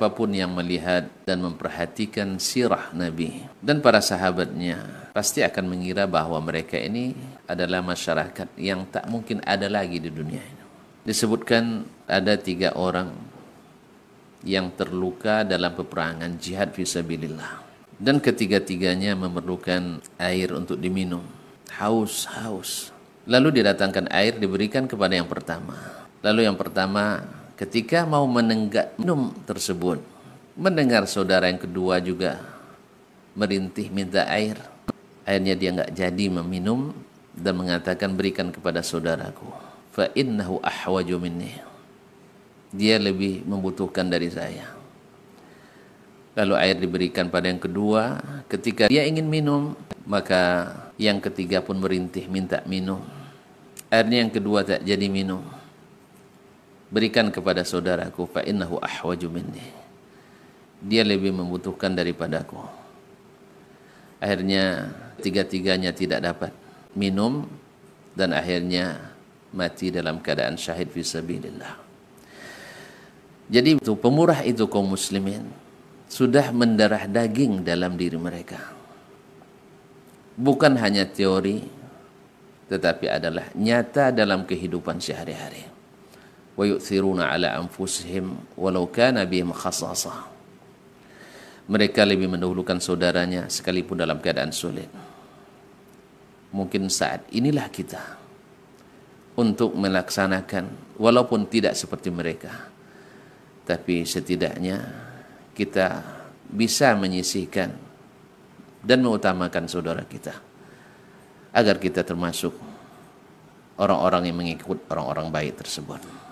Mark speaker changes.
Speaker 1: siapapun yang melihat dan memperhatikan sirah Nabi dan para sahabatnya pasti akan mengira bahwa mereka ini adalah masyarakat yang tak mungkin ada lagi di dunia ini. Disebutkan ada tiga orang yang terluka dalam peperangan jihad visabilillah. Dan ketiga-tiganya memerlukan air untuk diminum. Haus, haus. Lalu didatangkan air diberikan kepada yang pertama. Lalu yang pertama ketika mau menenggak minum tersebut mendengar saudara yang kedua juga merintih minta air airnya dia nggak jadi meminum dan mengatakan berikan kepada saudaraku fa innahu ahwaju minni dia lebih membutuhkan dari saya lalu air diberikan pada yang kedua ketika dia ingin minum maka yang ketiga pun merintih minta minum Airnya yang kedua tak jadi minum berikan kepada saudaraku fa innahu ahwaju minni dia lebih membutuhkan daripadaku akhirnya tiga-tiganya tidak dapat minum dan akhirnya mati dalam keadaan syahid fisabilillah jadi itu pemurah itu kaum muslimin sudah mendarah daging dalam diri mereka bukan hanya teori tetapi adalah nyata dalam kehidupan sehari-hari mereka lebih mendahulukan saudaranya sekalipun dalam keadaan sulit. Mungkin saat inilah kita untuk melaksanakan walaupun tidak seperti mereka. Tapi setidaknya kita bisa menyisihkan dan mengutamakan saudara kita agar kita termasuk orang-orang yang mengikut orang-orang baik tersebut.